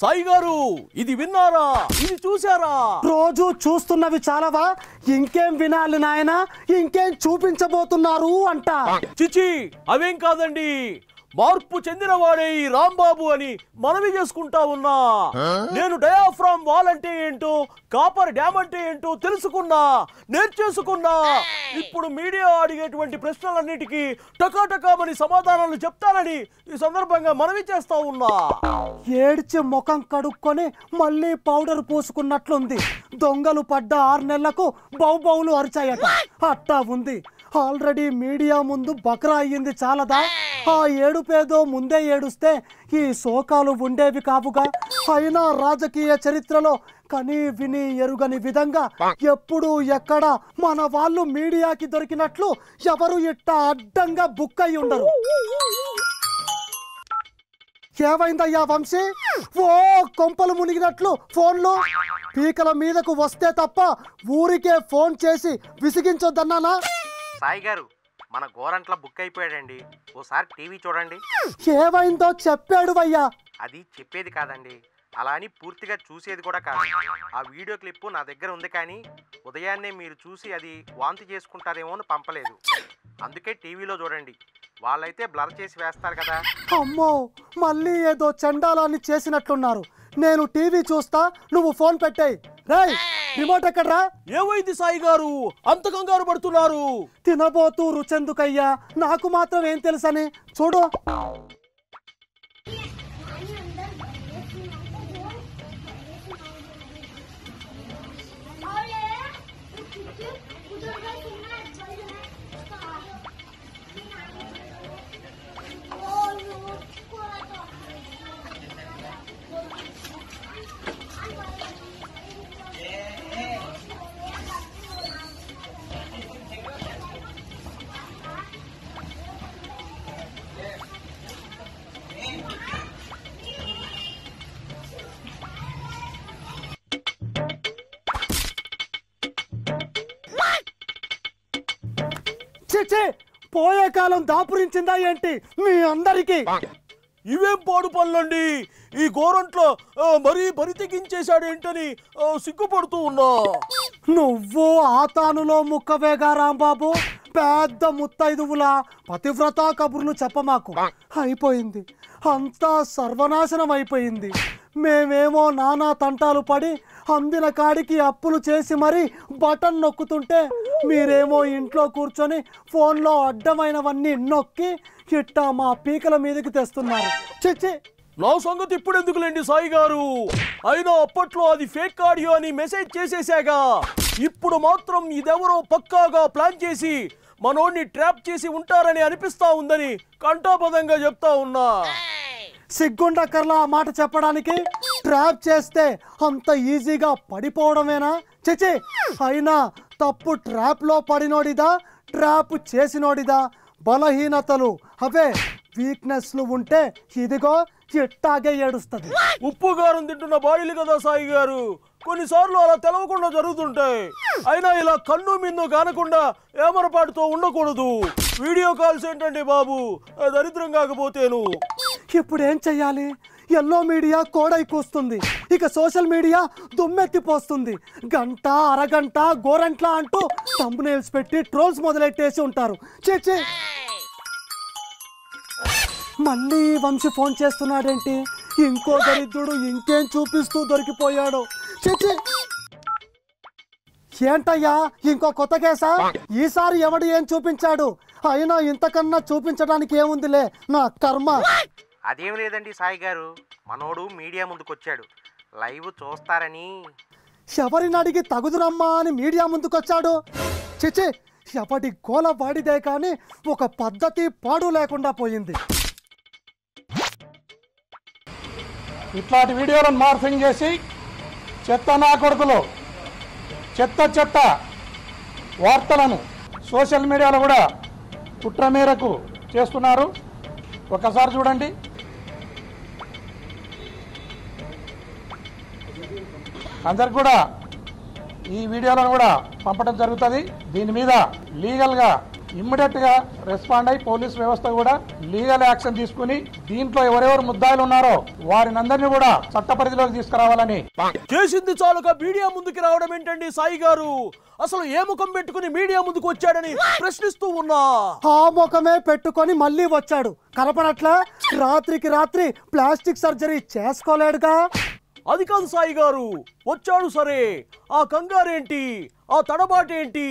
సాయి గారు ఇది విన్నారా ఇది చూసారా రోజు చూస్తున్నవి చాలావా ఇంకేం వినాలి నాయన ఇంకేం చూపించబోతున్నారు అంట చిచి అవేం కాదండి మార్పు చెందినవాడే ఈ రాంబాబు అని మనవి చేసుకుంటా ఉన్నా నేను డయాఫ్రామ్ వాల్ అంటే ఏంటో కాపర్ డ్యామ్ అంటే ఏంటో తెలుసుకున్నా నేర్చేసుకున్నా ఇప్పుడు మీడియా అడిగేటువంటి ప్రశ్నలన్నిటికీ టకాటకామని సమాధానాలు చెప్తానని ఈ సందర్భంగా మనవి చేస్తా ఉన్నా ఏడ్చి ముఖం కడుక్కొని మళ్ళీ పౌడర్ పోసుకున్నట్లుంది దొంగలు పడ్డ ఆరు నెలలకు బౌబౌలు అరిచాయట అట్టా ఉంది ఆల్రెడీ మీడియా ముందు బకరా అయ్యింది చాలదా ఆ ఏడుపేదో ముందే ఏడుస్తే ఈ శోకాలు ఉండేవి కావుగా అయినా రాజకీయ చరిత్రలో కని విని ఎరుగని విధంగా ఎప్పుడు ఎక్కడ మన వాళ్ళు మీడియాకి దొరికినట్లు ఎవరు ఇట్ట అడ్డంగా బుక్ అయి ఉండరు ఏమైందయ్యా వంశీ ఓ కొంపలు మునిగినట్లు ఫోన్లో పీకల మీదకు వస్తే తప్ప ఊరికే ఫోన్ చేసి విసిగించొద్దన్నానా సాయి గారు మన గోరంట్ల బుక్ అయిపోయాడండి ఓసారి టీవీ చూడండి ఏమైందో చెప్పాడు వయ్యా అది చెప్పేది కాదండి అలా అని పూర్తిగా చూసేది కూడా కాదు ఆ వీడియో క్లిప్పు నా దగ్గర ఉంది కానీ ఉదయాన్నే మీరు చూసి అది వాంతి చేసుకుంటారేమో అని పంపలేదు అందుకే టీవీలో చూడండి వాళ్ళైతే బ్లర్ చేసి వేస్తారు కదా అమ్మో మళ్ళీ ఏదో చండాలాన్ని చేసినట్లున్నారు నేను టీవీ చూస్తా నువ్వు ఫోన్ పెట్టాయి రై రిమోట్ ఎక్కడ్రా ఏమైంది సాయి గారు అంత కంగారు పడుతున్నారు తినబోతూ రుచెందుకయ్యా నాకు మాత్రం ఏం తెలుసని చూడు పిలిచి పోయే కాలం దాపురించిందా ఏంటి మీ అందరికీ ఇవేం పాడు పనులండి ఈ గోరంట్లో మరీ బరి ఏంటని సిగ్గుపడుతూ ఉన్నా నువ్వు ఆతానులో ముక్కవేగా రాంబాబు పెద్ద ముత్తైదువుల పతివ్రతా కబుర్లు చెప్పమాకు అయిపోయింది అంతా సర్వనాశనం అయిపోయింది మేమేమో నానా తంటాలు పడి అందిన కాడికి అప్పులు చేసి మరీ బటన్ నొక్కుతుంటే మీరేమో ఇంట్లో కూర్చొని ఫోన్లో అడ్డమైనవన్నీ నొక్కి చిట్టా మా పీకల మీదకి తెస్తున్నారు చిచ్చి నా సంగతి ఇప్పుడు ఎందుకులేండి సాయి గారు అయినా అప్పట్లో అది ఫేక్ ఆడియో అని మెసేజ్ చేసేసాగా ఇప్పుడు మాత్రం ఇదెవరో పక్కాగా ప్లాన్ చేసి మనోడిని ట్రాప్ చేసి ఉంటారని అనిపిస్తా ఉందని కంటాపదంగా చెప్తా ఉన్నా సిగ్గుండ కర్ల ఆ మాట చెప్పడానికి ట్రాప్ చేస్తే అంత ఈజీగా పడిపోవడమేనా చచ్చి అయినా తప్పు ట్రాప్లో పడినోడిదా ట్రాప్ చేసినోడిదా బలహీనతలు అవే వీక్నెస్లు ఉంటే ఇదిగో చిట్టాగే ఏడుస్తుంది ఉప్పు గారు తింటున్న బాయిలు కదా సాయి గారు కొన్నిసార్లు అలా తెలవకుండా జరుగుతుంటాయి అయినా ఇలా కన్ను మిందు కానకుండా ఏమరపాటుతో ఉండకూడదు వీడియో కాల్స్ ఏంటండి బాబు దరిద్రం కాకపోతేను ఇప్పుడు ఏం చెయ్యాలి ఎల్లో మీడియా కోడై కూస్తుంది ఇక సోషల్ మీడియా దుమ్మెత్తిపోస్తుంది గంట అరగంట గోరంట్ల అంటూ తంబునేల్స్ పెట్టి ట్రోల్స్ మొదలెట్టేసి ఉంటారు చేచే మళ్ళీ వంశీ ఫోన్ చేస్తున్నాడేంటి ఇంకో దరిద్రుడు ఇంకేం చూపిస్తూ దొరికిపోయాడు చేచే ఏంటయ్యా ఇంకో కొత్త కేసా ఈసారి ఎవడు ఏం చూపించాడు అయినా ఇంతకన్నా చూపించడానికి ఏముందిలే నా కర్మ అదేం లేదండి సాయి గారు మనోడు మీడియా ముందుకొచ్చాడు లైవ్ చూస్తారని ఎవరిని అడిగి తగుదురమ్మా అని మీడియా ముందుకొచ్చాడు చిచి ఎవటి గోల వాడిదే కానీ ఒక పద్ధతి పాడు లేకుండా పోయింది ఇట్లాంటి వీడియోలను మార్ఫింగ్ చేసి చెత్త నా కొడుకులు చెత్త చెత్త వార్తలను సోషల్ మీడియాలో కూడా కుట్ర మేరకు చేస్తున్నారు ఒకసారి చూడండి అందరికి కూడా ఈ వీడియోలను కూడా పంపడం జరుగుతుంది దీని మీద లీగల్గా ఇమ్మీడియట్గా రెస్పాండ్ అయి పోలీస్ వ్యవస్థ కూడా లీగల్ యాక్షన్ తీసుకుని దీంట్లో ఎవరెవరు ముద్దాయిలు ఉన్నారో అందరినీ కూడా చట్ట పరిధిలోకి తీసుకురావాలని చేసింది చాలుగా మీడియా ముందుకు రావడం ఏంటండి సాయి గారు అసలు ఏ ముఖం పెట్టుకుని మీడియా ముందుకు వచ్చాడని ప్రశ్నిస్తూ ఉన్నా ఆ ముఖమే పెట్టుకొని మళ్ళీ వచ్చాడు కనపడట్లా రాత్రికి రాత్రి ప్లాస్టిక్ సర్జరీ చేసుకోలేడుగా అది కాదు సాయి గారు వచ్చాడు సరే ఆ కంగారేంటి ఆ తడబాటేంటి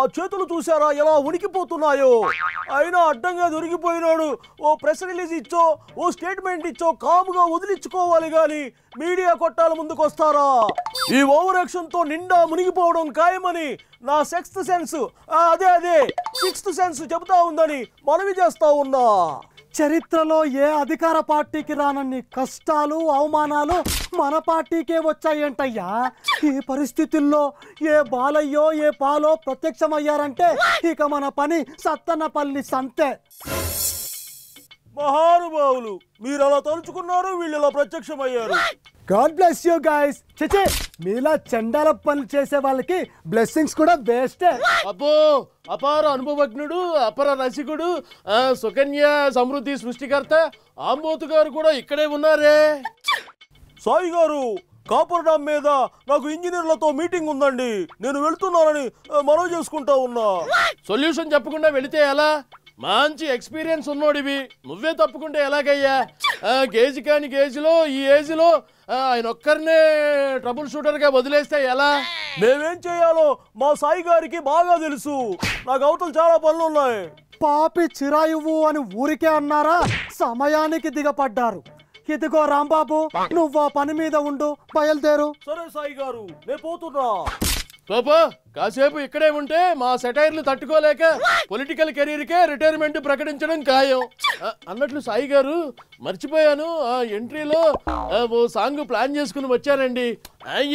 ఆ చేతులు చూసారా ఎలా ఉనికిపోతున్నాయో అయినా అడ్డంగా దొరికిపోయినాడు ఓ ప్రెస్ రిలీజ్ ఇచ్చో ఓ స్టేట్మెంట్ ఇచ్చో కాముగా వదిలించుకోవాలి కానీ మీడియా కొట్టాల ముందుకు వస్తారా ఈ ఓవర్ యాక్షన్తో నిండా మునిగిపోవడం ఖాయమని నా సెక్స్త్ సెన్స్ అదే అదే సిక్స్త్ సెన్స్ చెబుతా ఉందని మనవి చేస్తా ఉన్నా చరిత్రలో ఏ అధికార పార్టీకి రానన్ని కష్టాలు అవమానాలు మన పార్టీకే వచ్చాయంటయ్యా ఈ పరిస్థితుల్లో ఏ బాలయ్యో ఏ పాలో ప్రత్యక్షమయ్యారంటే ఇక మన పని సత్తన్నపల్లి సంతే మహానుభావులు మీరు అలా తలుచుకున్నారు వీళ్ళు ప్రత్యక్షమయ్యారు గాడ్ బ్లెస్ యూ గైస్ చచే మీలా చండాల పనులు చేసే వాళ్ళకి బ్లెస్సింగ్స్ కూడా బెస్ట్ అబ్బో అపార అనుభవజ్ఞుడు అపర రసికుడు సుకన్య సమృద్ధి సృష్టికర్త ఆంబోతు గారు కూడా ఇక్కడే ఉన్నారే సాయి గారు కాపర్ డామ్ మీద నాకు ఇంజనీర్లతో మీటింగ్ ఉందండి నేను వెళ్తున్నానని మనవి చేసుకుంటా ఉన్నా సొల్యూషన్ చెప్పకుండా వెళితే ఎలా మంచి ఎక్స్పీరియన్స్ ఉన్నోడివి నువ్వే తప్పుకుంటే ఎలాగయ్యా గేజ్ కాని గేజీలో ఈ ఏజ్లో ఆయన ఒక్కరినే ట్రబుల్ షూటర్గా వదిలేస్తే ఎలా మేమేం చేయాలో మా సాయి గారికి బాగా తెలుసు నాకు అవతలు చాలా పనులు ఉన్నాయి పాపి చిరాయువు అని ఊరికే అన్నారా సమయానికి దిగపడ్డారు ఇదిగో రాంబాబు నువ్వు ఆ పని మీద ఉండు బయలుదేరు సరే సాయి గారు నేను పోతున్నా పాపా కాసేపు ఇక్కడే ఉంటే మా సెటైర్లు తట్టుకోలేక పొలిటికల్ కెరీర్కే రిటైర్మెంట్ ప్రకటించడం ఖాయం అన్నట్లు సాయి గారు మర్చిపోయాను ఆ ఎంట్రీలో ఓ సాంగ్ ప్లాన్ చేసుకుని వచ్చానండి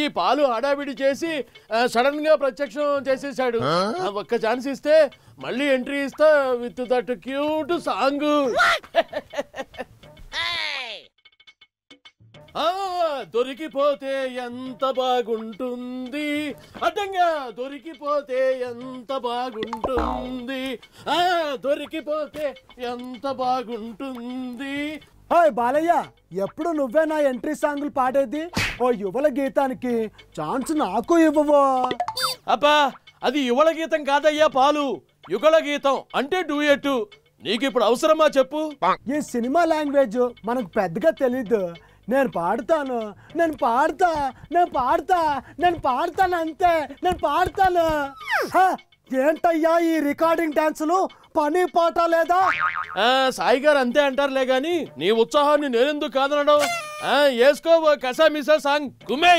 ఈ పాలు హడావిడి చేసి సడన్ గా ప్రత్యక్షం చేసేసాడు ఒక్క ఛాన్స్ ఇస్తే మళ్ళీ ఎంట్రీ ఇస్తా విత్ దట్ క్యూట్ సాంగ్ దొరికిపోతే ఎంత బాగుంటుంది అడ్డంగా దొరికిపోతే ఎంత బాగుంటుంది ఆ దొరికిపోతే ఎంత బాగుంటుంది హాయ్ బాలయ్య ఎప్పుడు నువ్వే నా ఎంట్రీ సాంగ్లు పాడేది ఓ యువల గీతానికి ఛాన్స్ నాకు ఇవ్వవో అబ్బా అది యువల గీతం కాదయ్యా పాలు యుగల గీతం అంటే డూయెట్ నీకు ఇప్పుడు అవసరమా చెప్పు ఈ సినిమా లాంగ్వేజ్ మనకు పెద్దగా తెలీదు నేను పాడతాను నేను పాడతా నేను పాడతా నేను పాడతాను అంతే నేను పాడతాను ఏంటయ్యా ఈ రికార్డింగ్ డాన్సులు పని పాట లేదా సాయి గారు అంతే అంటారులే గాని నీ ఉత్సాహాన్ని నేనెందుకు కాదనడం వేసుకో మిసా సాంగ్ గుమ్మే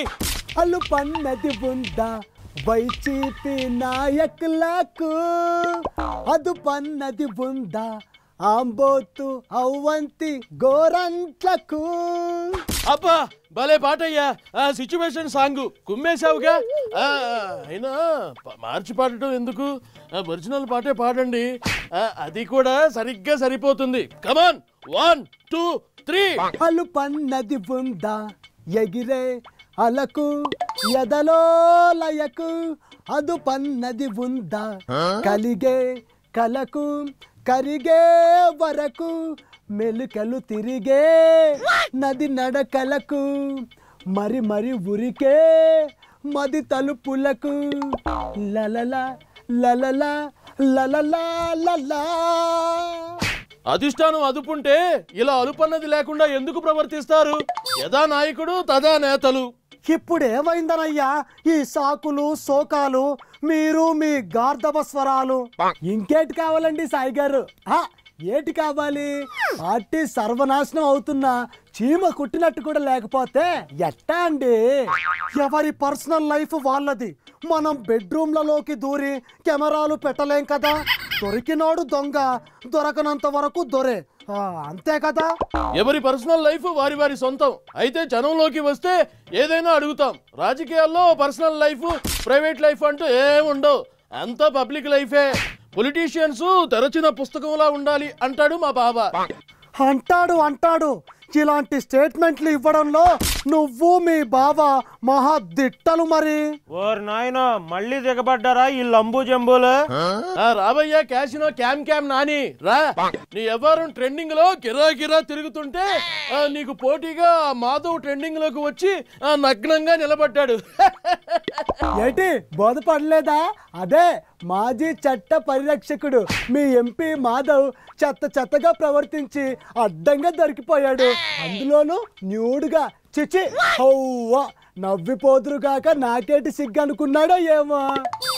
అల్లు పన్నది బుందా వైసీపీ నాయకులకు అదు పన్నది బుందా ఆంబోతు అవ్వంతి గోరంట్లకు అబ్బా భలే పాటయ్యా ఆ సిచ్యువేషన్ సాంగ్ కుమ్మేశావుగా అయినా మార్చి పాడటం ఎందుకు ఒరిజినల్ పాటే పాడండి అది కూడా సరిగ్గా సరిపోతుంది కమాన్ వన్ టూ త్రీ అలు పన్నది ఉందా ఎగిరే అలకు ఎదలో లయకు అదు పన్నది ఉందా కలిగే కలకు కరిగే వరకు మెలుకలు తిరిగే నది నడకలకు మరి మరి ఉరికే మది తలుపులకు లలలా లలలా లలలా లలా అధిష్టానం అదుపుంటే ఇలా అలుపన్నది లేకుండా ఎందుకు ప్రవర్తిస్తారు యథా నాయకుడు తదా నేతలు ఇప్పుడు ఏమైందనయ్యా ఈ సాకులు శోకాలు మీరు మీ గార్ధవ స్వరాలు ఇంకేటి కావాలండి సాయి గారు ఏటి కావాలి పార్టీ సర్వనాశనం అవుతున్నా చీమ కుట్టినట్టు కూడా లేకపోతే ఎట్టా అండి ఎవరి పర్సనల్ లైఫ్ వాళ్ళది మనం బెడ్రూమ్లలోకి దూరి కెమెరాలు పెట్టలేం కదా దొరికినాడు దొంగ దొరకనంత వరకు దొరే అంతే కదా ఎవరి పర్సనల్ లైఫ్ వారి వారి సొంతం అయితే జనంలోకి వస్తే ఏదైనా అడుగుతాం రాజకీయాల్లో పర్సనల్ లైఫ్ ప్రైవేట్ లైఫ్ అంటూ ఏముండవు అంత పబ్లిక్ లైఫే పొలిటీషియన్స్ తెరచిన పుస్తకంలా ఉండాలి అంటాడు మా బాబా అంటాడు అంటాడు ఇలాంటి స్టేట్మెంట్లు ఇవ్వడంలో నువ్వు మీ బావ మహా దిట్టలు మరి ఓర్ నాయన మళ్ళీ దిగబడ్డారా ఈ లంబు జంబులు రాబయ్యా క్యాసినో క్యామ్ క్యామ్ నాని రా నీ ఎవరు ట్రెండింగ్ లో కిరా కిరా తిరుగుతుంటే నీకు పోటీగా మాధవ్ ట్రెండింగ్ లోకి వచ్చి నగ్నంగా నిలబడ్డాడు ఏంటి బోధపడలేదా అదే మాజీ చట్ట పరిరక్షకుడు మీ ఎంపీ మాధవ్ చెత్త చెత్తగా ప్రవర్తించి అడ్డంగా దొరికిపోయాడు అందులోనూ న్యూడ్గా చిచి నవ్విపోదురు నవ్విపోదురుగాక నాకేటి సిగ్గనుకున్నాడో ఏమో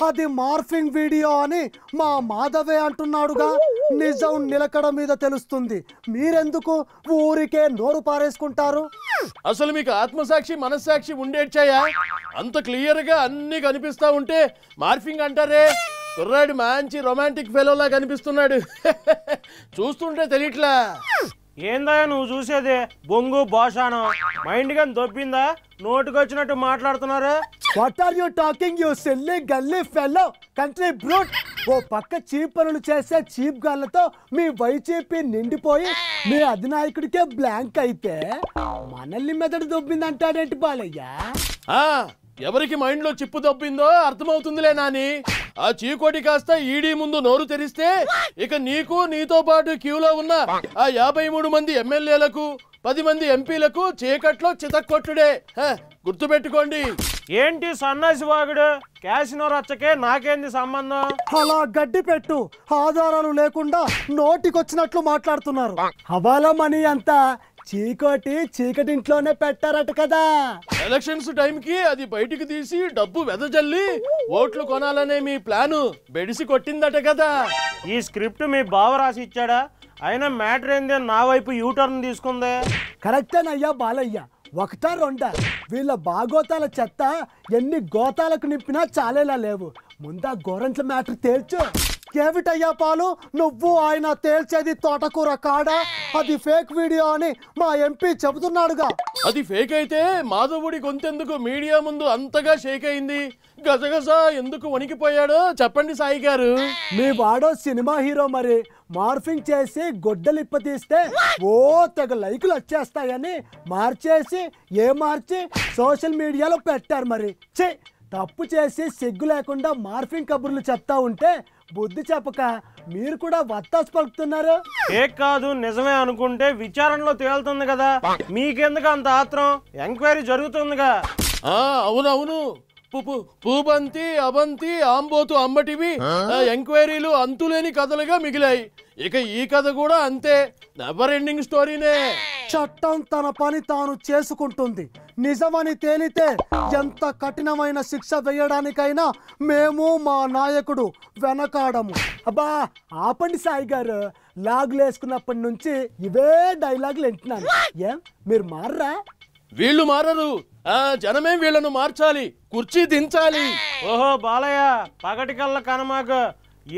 అది మార్ఫింగ్ వీడియో అని మా మాధవే అంటున్నాడుగా నిజం నిలకడ మీద తెలుస్తుంది మీరెందుకు ఊరికే నోరు పారేసుకుంటారు అసలు మీకు ఆత్మసాక్షి మనస్సాక్షి ఉండేడ్చాయా అంత క్లియర్గా అన్నీ కనిపిస్తూ ఉంటే మార్ఫింగ్ అంటారే కుర్రాడు మంచి రొమాంటిక్ ఫెలోలా కనిపిస్తున్నాడు చూస్తుంటే తెలియట్లా ఏందా నువ్వు చూసేది బొంగు భాషానం మైండ్ కానీ దొబ్బిందా నోటికొచ్చినట్టు మాట్లాడుతున్నారు what are you talking you సెల్లే గల్లే ఫెల్లో కంట్రీ బ్రూట్ ఓ పక్క చీప్ పనులు చేసే చీప్ గాళ్ళతో మీ వైసీపీ నిండిపోయి మీ అధినాయకుడికే బ్లాంక్ అయితే మనల్ని మెదడు దొబ్బిందంటాడేంటి బాలయ్య ఎవరికి మైండ్లో చిప్పు తప్పిందో అర్థమవుతుందిలే నాని ఆ చీకోటి కాస్త ఈడీ ముందు నోరు తెరిస్తే ఇక నీకు నీతో పాటు క్యూలో ఉన్న ఆ యాభై మూడు మంది ఎమ్మెల్యేలకు పది మంది ఎంపీలకు చీకట్లో చితక్కొట్టుడే గుర్తుపెట్టుకోండి ఏంటి సన్నాసి వాగుడు క్యాసినో రచ్చకే నాకేంది సంబంధం అలా గడ్డి పెట్టు ఆధారాలు లేకుండా నోటికొచ్చినట్లు మాట్లాడుతున్నారు హవాలా మనీ అంతా చీకోటి చీకటి ఇంట్లోనే పెట్టారట కదా ఎలక్షన్స్ టైంకి అది బయటికి తీసి డబ్బు వెదజల్లి ఓట్లు కొనాలనే మీ ప్లాను బెడిసి కొట్టిందట కదా ఈ స్క్రిప్ట్ మీ బావ రాసి ఇచ్చాడా అయినా మ్యాటర్ ఏంది నా వైపు యూటర్న్ తీసుకుందే కరెక్టేనయ్యా బాలయ్య ఒకటా రెండా వీళ్ళ బాగోతాల చెత్త ఎన్ని గోతాలకు నింపినా చాలేలా లేవు ముందా గోరంట్ల మ్యాటర్ తేల్చు ఏమిటయ్యా పాలు నువ్వు ఆయన తేల్చేది తోటకూర కాడా అది ఫేక్ వీడియో అని మా ఎంపీ చెబుతున్నాడుగా అది ఫేక్ అయితే మాధవుడి గొంతెందుకు మీడియా ముందు అంతగా షేక్ అయింది గజగజ ఎందుకు వణికిపోయాడో చెప్పండి సాయి గారు మీ వాడో సినిమా హీరో మరి మార్ఫింగ్ చేసి గొడ్డలిప్ప తీస్తే ఓ తెగ లైకులు వచ్చేస్తాయని మార్చేసి ఏ మార్చి సోషల్ మీడియాలో పెట్టారు మరి చే తప్పు చేసి సిగ్గు లేకుండా మార్ఫింగ్ కబుర్లు చెప్తా ఉంటే బుద్ధి చెప్పక మీరు కూడా వత్తాస్ పలుకుతున్నారు ఏ కాదు నిజమే అనుకుంటే విచారణలో తేలుతుంది కదా మీకెందుకు అంత ఆత్రం ఎంక్వైరీ జరుగుతుందిగా అవునవును పూబంతి అబంతి ఆంబోతు అమ్మటివి ఎంక్వైరీలు అంతులేని కథలుగా మిగిలాయి ఇక ఈ కథ కూడా అంతే నెవర్ ఎండింగ్ స్టోరీనే చట్టం తన పని తాను చేసుకుంటుంది నిజమని తేలితే ఎంత కఠినమైన శిక్ష వేయడానికైనా మేము మా నాయకుడు వెనకాడము అబ్బా ఆపండి సాయి గారు వేసుకున్నప్పటి నుంచి ఇవే డైలాగులు వింటున్నాను ఏం మీరు మారరా వీళ్ళు మారరు ఆ జనమే వీళ్ళను మార్చాలి కుర్చీ దించాలి ఓహో బాలయ్య పగటి కళ్ళ కనమాకు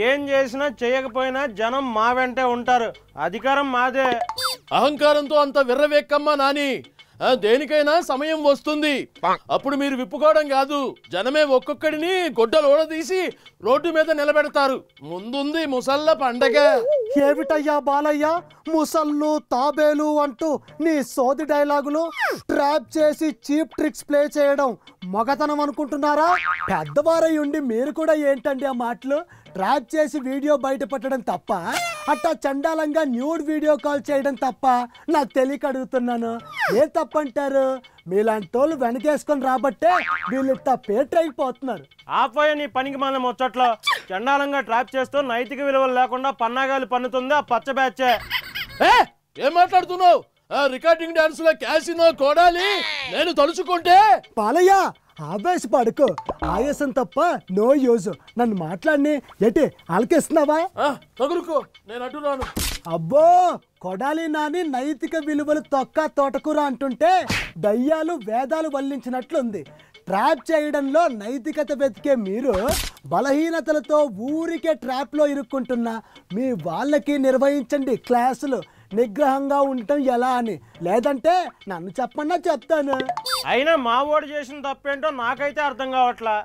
ఏం చేసినా చేయకపోయినా జనం మా వెంటే ఉంటారు అధికారం మాదే అహంకారంతో అంత విర్రవేక్కమ్మా నాని దేనికైనా సమయం వస్తుంది అప్పుడు మీరు విప్పుకోవడం కాదు జనమే ఒక్కొక్కడిని గొడ్డలు ఓడదీసి రోడ్డు మీద నిలబెడతారు ముందుంది ముసల్ల పండగ ఏమిటయ్యా బాలయ్య ముసల్లు తాబేలు అంటూ నీ సోది డైలాగులు ట్రాప్ చేసి చీప్ ట్రిక్స్ ప్లే చేయడం మగతనం అనుకుంటున్నారా పెద్దవారై ఉండి మీరు కూడా ఏంటండి ఆ మాటలు డ్రాప్ చేసి వీడియో బయటపెట్టడం తప్ప అట్టా చండాలంగా న్యూడ్ వీడియో కాల్ చేయడం తప్ప నాకు తెలియక అడుగుతున్నాను ఏ తప్పంటారు మీలాంటి తోలు వెనకేసుకొని రాబట్టే వీళ్ళు పేట అయిపోతున్నారు ఆపోయే నీ పనికి మనం ముచ్చట్లో చండాలంగా ట్రాప్ చేస్తూ నైతిక విలువలు లేకుండా పన్నాగాలు పన్నుతుంది ఆ పచ్చ బ్యాచే ఏం మాట్లాడుతున్నావు ఆ రికార్డింగ్ డాన్స్ లో క్యాసినో కొడాలి నేను తలుచుకుంటే పాలయ్య ఆవేశ పడుకో ఆయాసం తప్ప నో యూజ్ నన్ను మాట్లాడిని ఎటే అలకేస్తున్నావా తగులుకో నేను అంటున్నాను అబ్బో కొడాలి నాని నైతిక విలువలు తొక్క తోటకూర అంటుంటే దయ్యాలు వేదాలు వల్లించినట్లుంది ట్రాప్ చేయడంలో నైతికత వెతికే మీరు బలహీనతలతో ఊరికే ట్రాప్లో ఇరుక్కుంటున్న మీ వాళ్ళకి నిర్వహించండి క్లాసులు నిగ్రహంగా ఉండటం ఎలా అని లేదంటే నన్ను చెప్పన్నా చెప్తాను అయినా మావోడు చేసిన తప్పేంటో నాకైతే అర్థం కావట్లా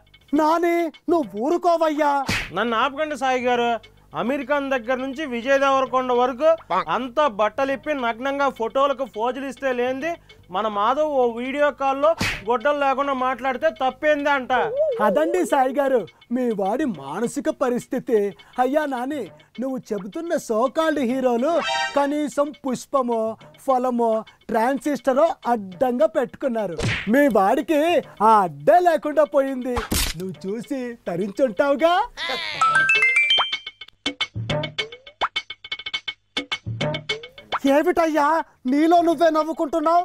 నాని నువ్వు ఊరుకోవయ్యా నన్ను ఆపకండి సాయి గారు అమెరికన్ దగ్గర నుంచి విజయ్ దేవరకొండ వరకు అంతా బట్టలిప్పి నగ్నంగా ఫోటోలకు ఫోజులు ఇస్తే లేనిది మన మాధవ్ ఓ వీడియో కాల్లో గొడ్డలు లేకుండా మాట్లాడితే తప్పేంది అంట అదండి సాయి గారు మీ వాడి మానసిక పరిస్థితి అయ్యా నాని నువ్వు చెబుతున్న సోకాల్డ్ హీరోలు కనీసం పుష్పమో ఫలమో ట్రాన్సిస్టరో అడ్డంగా పెట్టుకున్నారు మీ వాడికి ఆ అడ్డే లేకుండా పోయింది నువ్వు చూసి తరించుంటావుగా ఏమిటయ్యా నీలో నువ్వే నవ్వుకుంటున్నావు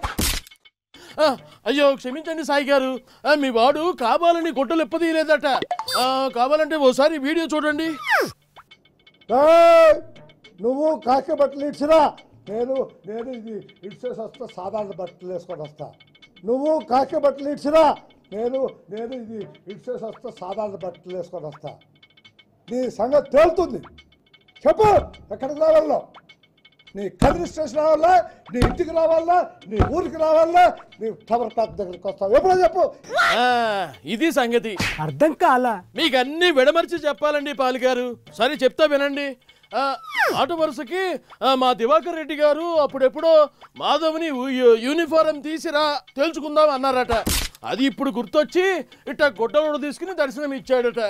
అయ్యో క్షమించండి సాయి గారు మీ వాడు కావాలని గొడ్డలు ఎప్పదీయలేదట కావాలంటే ఓసారి వీడియో చూడండి నువ్వు కాకి బట్టలు ఇచ్చిరా నేను నేను ఇది ఇచ్చేసి వస్తా సాధారణ బట్టలు వేసుకొని వస్తా నువ్వు కాకి బట్టలు ఇచ్చిరా నేను నేను ఇది ఇచ్చేసి వస్తా సాధారణ బట్టలు వేసుకొని వస్తా నీ సంగతి తేలుతుంది చెప్పు ఎక్కడికి రావాలో నీ కదిరి స్టేషన్ రావాలా నీ ఇంటికి రావాలా నీ ఊరికి రావాలా నీ టవర్ ప్లాట్ దగ్గరికి వస్తావు ఎప్పుడో చెప్పు ఇది సంగతి అర్థం కాలా మీకు అన్ని విడమర్చి చెప్పాలండి గారు సరే చెప్తా వినండి ఆటో వరుసకి మా దివాకర్ రెడ్డి గారు అప్పుడెప్పుడో మాధవ్ని యూనిఫారం తీసిరా తేల్చుకుందాం అన్నారట అది ఇప్పుడు గుర్తొచ్చి ఇట్ట కూడా తీసుకుని దర్శనం ఇచ్చాడట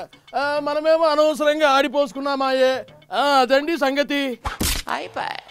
మనమేమో అనవసరంగా ఆడిపోసుకున్నామాయే అదండి సంగతి అయిపోయి